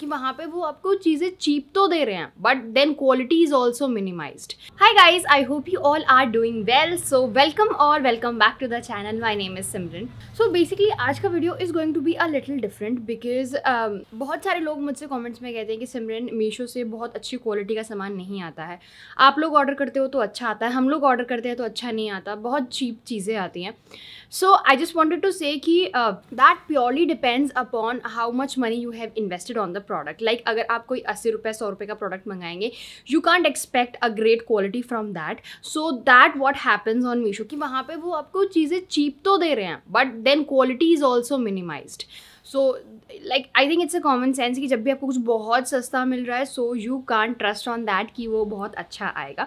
कि वहाँ पे वो आपको चीज़ें चीप तो दे रहे हैं but then quality is also minimize hi guys I hope you all are doing well so welcome और welcome back to the channel my name is Simran so basically आज का video is going to be a little different because बहुत सारे लोग मुझसे comments में कहते हैं कि सिमरन मीशो से बहुत अच्छी क्वालिटी का सामान नहीं आता है आप लोग ऑर्डर करते हो तो अच्छा आता है हम लोग ऑर्डर करते हैं तो अच्छा नहीं आता बहुत चीप चीज़ें आती हैं so I just wanted to say that purely depends upon how much money you have invested on the product like अगर आप कोई अस्सी रुपये सौ रुपये का प्रोडक्ट मंगाएंगे you can't expect a great quality from that so that what happens on Meesho कि वहाँ पर वो आपको चीज़ें चीप तो दे रहे हैं but then quality is also minimized so like I think it's a common sense कि जब भी आपको कुछ बहुत सस्ता मिल रहा है so you can't trust on that कि वो बहुत अच्छा आएगा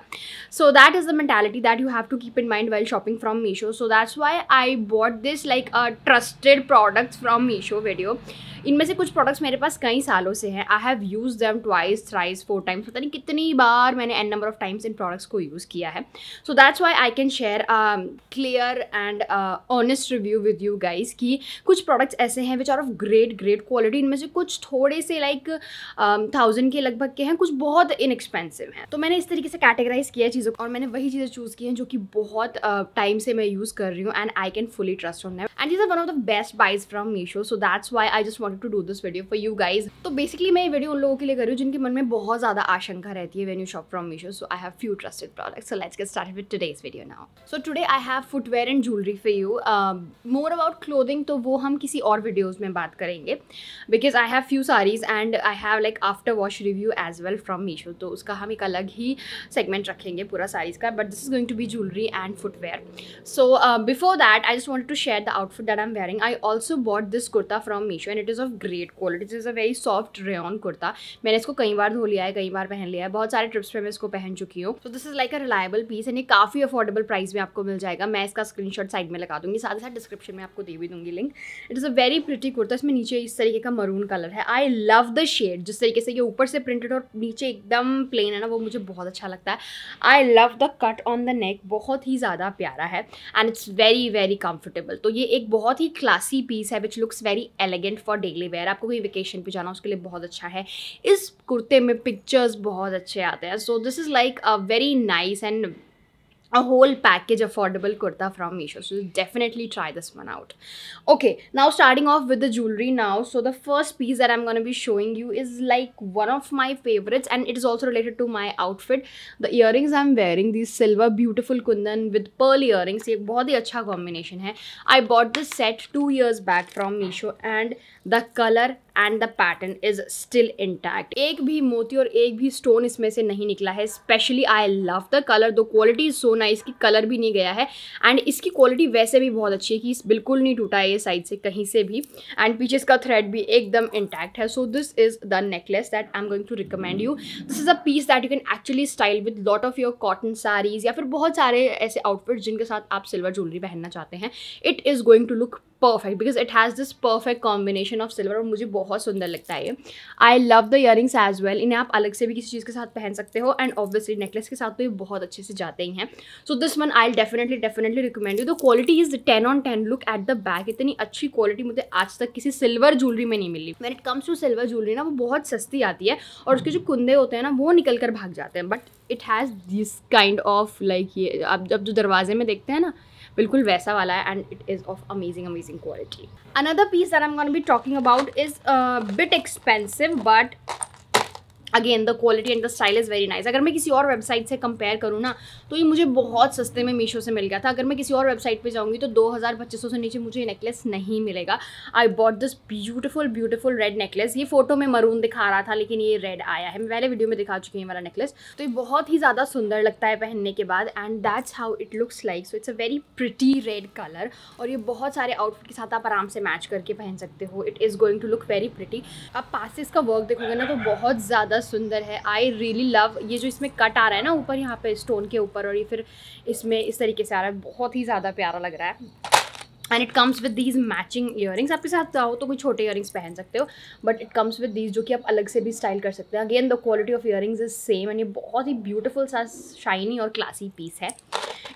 so that is the mentality that you have to keep in mind well shopping from Meesho so that's why I bought this like a trusted products from Meesho video इनमें से कुछ products मेरे पास कई सालों से हैं I have use them twice thrice four times पता नहीं कितनी बार मैंने एन नंबर ऑफ टाइम्स इन प्रोडक्ट्स को यूज़ किया है so that's why I can share clear and honest review with you guys कि कुछ प्रोडक्ट्स ऐसे हैं which are of great great quality इनमें से कुछ थोड़े से लाइक थाउजेंड um, के लगभग के हैं कुछ बहुत इनएक्सपेंसिव हैं तो मैंने इस तरीके से कैटेगराइज किया चीज़ों को और मैंने वही चीज़ें चूज़ की हैं जो कि बहुत टाइम uh, से मैं यूज़ कर रही हूँ and I can fully trust on them and is are one of the best buys from Meesho so that's why I just want to do this video for you guys तो basically मैं ये video उन लोगों के लिए कर रही हूँ जिनके मन में बहुत ज़्यादा आशंका रहती है when you shop from Meesho so I have few trusted product so let's get start with today's video now so today I have footwear and jewellery for you more about clothing तो वो हम किसी और वीडियोज़ में बात बात करेंगे because I have few saris and I have like after wash review as well from Meesho तो उसका हम एक अलग ही सेगमेंट रखेंगे पूरा सारीज़ का but this is going to be jewellery and footwear so before that I just want to share the outfit that I am wearing I also bought this kurta from Meesho and it is of great quality it is a very soft rayon kurta मैंने इसको कई बार धो लिया है कई बार पहन लिया है बहुत सारे ट्रिप्स पर मैं इसको पहन चुकी हूँ तो this is like a reliable piece and ये काफ़ी अफोर्डेबल प्राइस में आपको मिल जाएगा मैं इसका स्क्रीनशॉट साइड में लगा दूंगी साथ ही साथ डिस्क्रिप्शन में आपको दे भी दूंगी link it is a very pretty kurta kurta इसमें नीचे इस तरीके का मरून कलर है आई लव द शेड जिस तरीके से ये ऊपर से प्रिंटेड और नीचे एकदम प्लेन है ना वो मुझे बहुत अच्छा लगता है I love the cut on the neck बहुत ही ज़्यादा प्यारा है and it's very very comfortable तो ये एक बहुत ही क्लासी पीस है which looks very elegant for daily wear आपको कोई वेकेशन पर जाना उसके लिए बहुत अच्छा है इस कुर्ते में पिक्चर्स बहुत अच्छे आते हैं so this is like a very nice and a whole package affordable kurta from Meesho. So definitely try this one out. Okay, now starting off with the jewelry now. So the first piece that I'm going to be showing you is like one of my favorites and it is also related to my outfit. The earrings I'm wearing, these silver beautiful kundan with pearl earrings. ये बहुत ही अच्छा combination Hai. I bought this set two years back from Meesho and the color and the pattern is still intact एक भी मोती और एक भी stone इसमें से नहीं निकला है specially I love the colour though quality is so nice की कलर भी नहीं गया है एंड इसकी क्वालिटी वैसे भी बहुत अच्छी है कि इस बिल्कुल नहीं टूटा है ये साइड से कहीं से भी एंड पीछे इसका थ्रेड भी एकदम इंटैक्ट है so this is the necklace that I am going to recommend you this is a piece that you can actually style with lot of your cotton saris या फिर बहुत सारे ऐसे आउटफिट जिनके साथ आप सिल्वर ज्वेलरी पहनना चाहते हैं it is going to look perfect because it has this perfect combination of silver और मुझे बहुत बहुत सुंदर लगता है ये I love the earrings as well इन्हें आप अलग से भी किसी चीज़ के साथ पहन सकते हो एंड ऑब्वियसली नेकलेस के साथ तो ये बहुत अच्छे से जाते ही हैं so this one I definitely definitely recommend you the quality is ten on ten look at the back इतनी अच्छी क्वालिटी मुझे आज तक किसी सिल्वर ज्वेलरी में नहीं मिली when it comes to silver jewellery ना वो बहुत सस्ती आती है और उसके जो कुंदे होते हैं ना वो निकल कर भाग जाते हैं but it has this kind of like ये आप जब जो दरवाजे में देखते हैं ना बिल्कुल वैसा वाला है and it is of amazing amazing quality another piece that I am gonna be talking about is bit expensive but again the quality and the style is very nice अगर मैं किसी और वेबसाइट से कंपेयर करूँ ना तो ये मुझे बहुत सस्ते में मीशो से मिल गया था अगर मैं किसी और वेबसाइट पे जाऊँगी तो दो हज़ार पच्चीस सौ से नीचे मुझे नेकलेस नहीं मिलेगा I bought this beautiful beautiful red necklace ये फोटो में मरून दिखा रहा था लेकिन ये रेड आया है मैं पहले वीडियो में दिखा चुकी हूँ मेरा नेकलेस तो ये बहुत ही ज़्यादा सुंदर लगता है पहनने के बाद and that's how it looks like so it's a very pretty red colour और ये बहुत सारे आउटफिट के साथ आप आराम से मैच करके पहन सकते हो it is going to look very pretty आप पासिस का वर्क देखोगे ना तो बहुत ज़्यादा सुंदर है आई रियली लव ये जो इसमें कट आ रहा है ना ऊपर यहाँ पे स्टोन के ऊपर और ये फिर इसमें इस तरीके से आ रहा है बहुत ही ज़्यादा प्यारा लग रहा है and it comes with these matching rings आपके साथ चाहो तो कोई छोटे रिंग्स पहन सकते हो but it comes with these जो कि आप अलग से भी स्टाइल कर सकते हैं again the quality of rings is same and ये बहुत ही ब्यूटीफुल सा शाइनी और क्लासी पीस है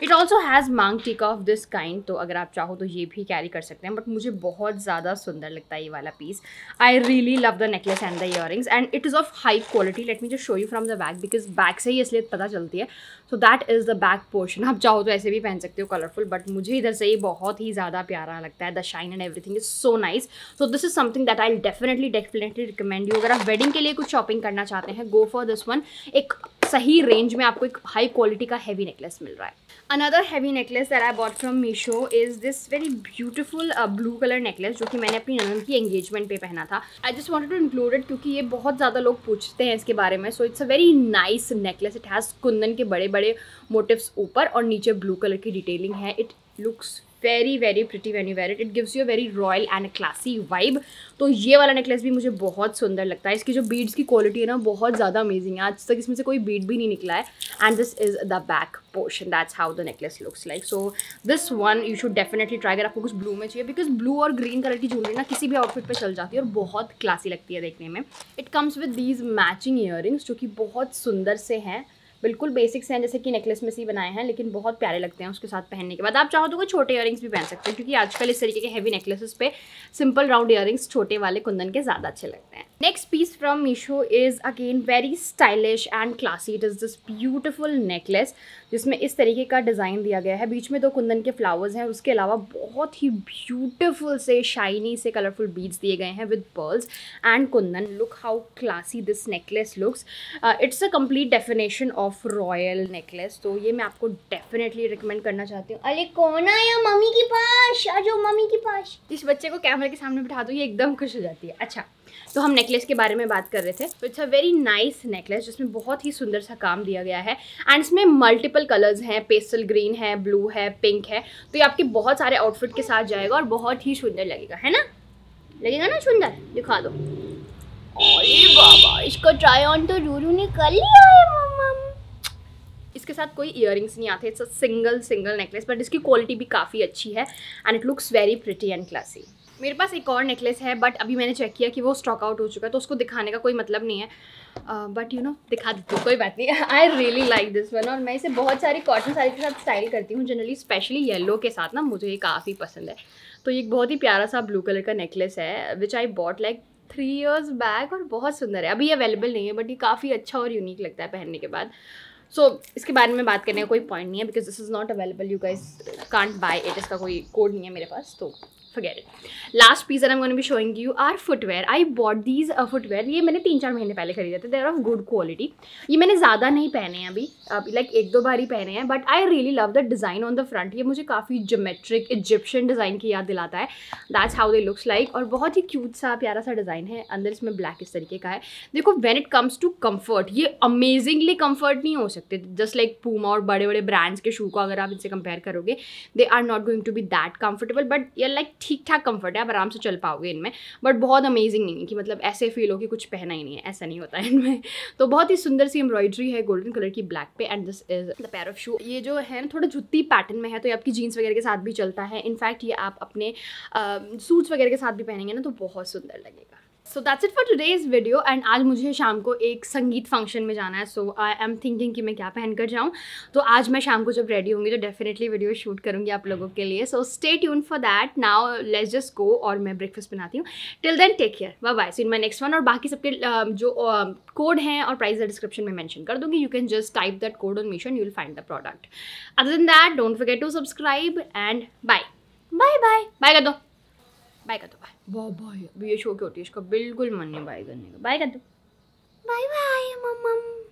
it also has maang tikka of this kind तो अगर आप चाहो तो ये भी कैरी कर सकते हैं बट मुझे बहुत ज़्यादा सुंदर लगता है ये वाला piece I really love the necklace and the rings and it is of high quality let me just show you from the back because back से ही इसलिए पता चलती है so that is the back portion आप चाहो तो ऐसे भी पहन सकते हो कलरफुल बट मुझे इधर से ही बहुत ही ज़्यादा प्यारा लगता है the shine and everything is so nice so this is something that I definitely definitely recommend you अगर आप वेडिंग के लिए कुछ शॉपिंग करना चाहते हैं गो फॉर दिस वन एक सही रेंज में आपको एक हाई क्वालिटी का हैवी नेकलेस मिल रहा है another heavy necklace that I bought from Meesho is this very beautiful blue colour necklace जो कि मैंने अपनी ननन की एंगेजमेंट पे पहना था I just want to included क्योंकि ये बहुत ज़्यादा लोग पूछते हैं इसके बारे में so it's a very nice necklace it has kundan के बड़े बड़े मोटिव्स ऊपर और नीचे ब्लू कलर की डिटेलिंग है it looks very very pretty when you wear it it gives you a very royal and classy vibe तो ये वाला नेकलेस भी मुझे बहुत सुंदर लगता है इसकी जो बीड्स की क्वालिटी है ना बहुत ज़्यादा अमेजिंग है आज तक इसमें से कोई बीड भी नहीं निकला है and this is the back portion that's how the necklace looks like so this one you should definitely try अगर आपको कुछ ब्लू में चाहिए बिकॉज ब्लू और ग्रीन कलर की ज्वेलरी ना किसी भी आउटफिट पर चल जाती है और बहुत क्लासी लगती है देखने में it comes with these matching earrings जो कि बहुत सुंदर से हैं बिल्कुल बेसिक्स हैं जैसे कि नेकलेस में से ही बनाए हैं लेकिन बहुत प्यारे लगते हैं उसके साथ पहनने के बाद आप चाहो तो कोई छोटे इयर भी पहन सकते हैं क्योंकि आजकल इस तरीके के हैवी नेकलेसेस पे सिंपल राउंड इयर छोटे वाले कुंदन के ज़्यादा अच्छे लगते हैं next piece from Meesho is again very stylish and classy it is this beautiful necklace जिसमें इस तरीके का डिज़ाइन दिया गया है बीच में दो कुंदन के फ्लावर्स हैं उसके अलावा बहुत ही ब्यूटिफुल से शाइनी से कलरफुल बीड्स दिए गए हैं with pearls and kundan look how classy this necklace looks it's a complete definition of royal necklace तो ये मैं आपको डेफिनेटली रिकमेंड करना चाहती हूँ अरे कौन आया मम्मी की पास आ जाओ मम्मी के पास इस बच्चे को कैमरे के सामने बिठा दो ये एकदम खुश हो जाती है अच्छा तो हम नेकलेस के बारे में बात कर रहे थे तो it's a very nice necklace जिसमें बहुत ही सुंदर सा काम दिया गया है एंड इसमें मल्टीपल कलर्स हैं पेस्टल ग्रीन है ब्लू है पिंक है तो ये आपके बहुत सारे आउटफिट के साथ जाएगा और बहुत ही सुंदर लगेगा है ना लगेगा ना सुंदर दिखा दो बाबा इसको ट्राई ऑन तो रूरू ने कर लिया है इसके साथ कोई ईयरिंग्स नहीं आते it's a single single necklace but इसकी क्वालिटी भी काफ़ी अच्छी है and it looks very pretty and classy मेरे पास एक और नेकलेस है बट अभी मैंने चेक किया कि वो स्टॉक आउट हो चुका है तो उसको दिखाने का कोई मतलब नहीं है बट यू नो दिखा देती हूँ कोई बात नहीं I really like this one और मैं इसे बहुत सारी कॉटन साड़ी के साथ स्टाइल करती हूँ जनरली स्पेशली येलो के साथ ना मुझे ये काफ़ी पसंद है तो ये बहुत ही प्यारा सा ब्लू कलर का नेकलेस है which I bought like three years back और बहुत सुंदर है अभी अवेलेबल नहीं है बट ये काफ़ी अच्छा और यूनिक लगता है पहनने के बाद सो इसके बारे में बात करने का कोई पॉइंट नहीं है because this is not available you guys can't buy it इसका कोई कोड नहीं है मेरे पास तो forget it last piece I am going to be showing you our footwear I bought these a footwear ये मैंने तीन चार महीने पहले खरीदे थे देर ऑफ गुड क्वालिटी ये मैंने ज़्यादा नहीं पहने हैं अभी अभी लाइक एक दो बार ही पहने हैं but I really love the design on the front ये मुझे काफ़ी जोमेट्रिक इजिप्शियन डिज़ाइन की याद दिलाता है that's how they looks like और बहुत ही क्यूट सा प्यारा सा डिज़ाइन है अंदर इसमें ब्लैक इस तरीके का है देखो when it comes to comfort ये अमेजिंगली कम्फर्ट नहीं हो सकते जस्ट लाइक पूमा और बड़े बड़े ब्रांड्स के शू को अगर आप इनसे कंपेयर करोगे they are not going to be that comfortable but ये लाइक ठीक ठाक कम्फर्ट है आप आराम से चल पाओगे इनमें बट बहुत अमेजिंग नहीं है कि मतलब ऐसे फील हो कि कुछ पहना ही नहीं है ऐसा नहीं होता है इनमें तो बहुत ही सुंदर सी एम्ब्रॉयडरी है गोल्डन कलर की ब्लैक पे and this is the pair of shoe ये जो है ना थोड़ा जुत्ती पैटर्न में है तो ये आपकी जीन्स वगैरह के साथ भी चलता है इनफैक्ट ये आप अपने सूट्स वगैरह के साथ भी पहनेंगे ना तो बहुत सुंदर लगेगा so that's it for today's video and आज मुझे शाम को एक संगीत फंक्शन में जाना है सो आई एम थिंकिंग कि मैं क्या पहन कर जाऊँ तो आज मैं शाम को जब रेडी होंगी तो डेफिनेटली वीडियो शूट करूँगी आप लोगों के लिए so stay tune for that now let's just go और मैं ब्रेकफास्ट बनाती हूँ till then take care bye bye so in my next one और बाकी सबके जो कोड uh, हैं और प्राइस डिस्क्रिप्शन में मैंशन कर दूँगी you can just type that code on Meesho you will find the product other than that don't forget to subscribe and bye bye bye bye कर दो बाय कर दो बाय वाह बाय ये शो क्यों होती है इसका बिल्कुल मन नहीं बाय करने का बाय कर दो बाय बाय मम्मा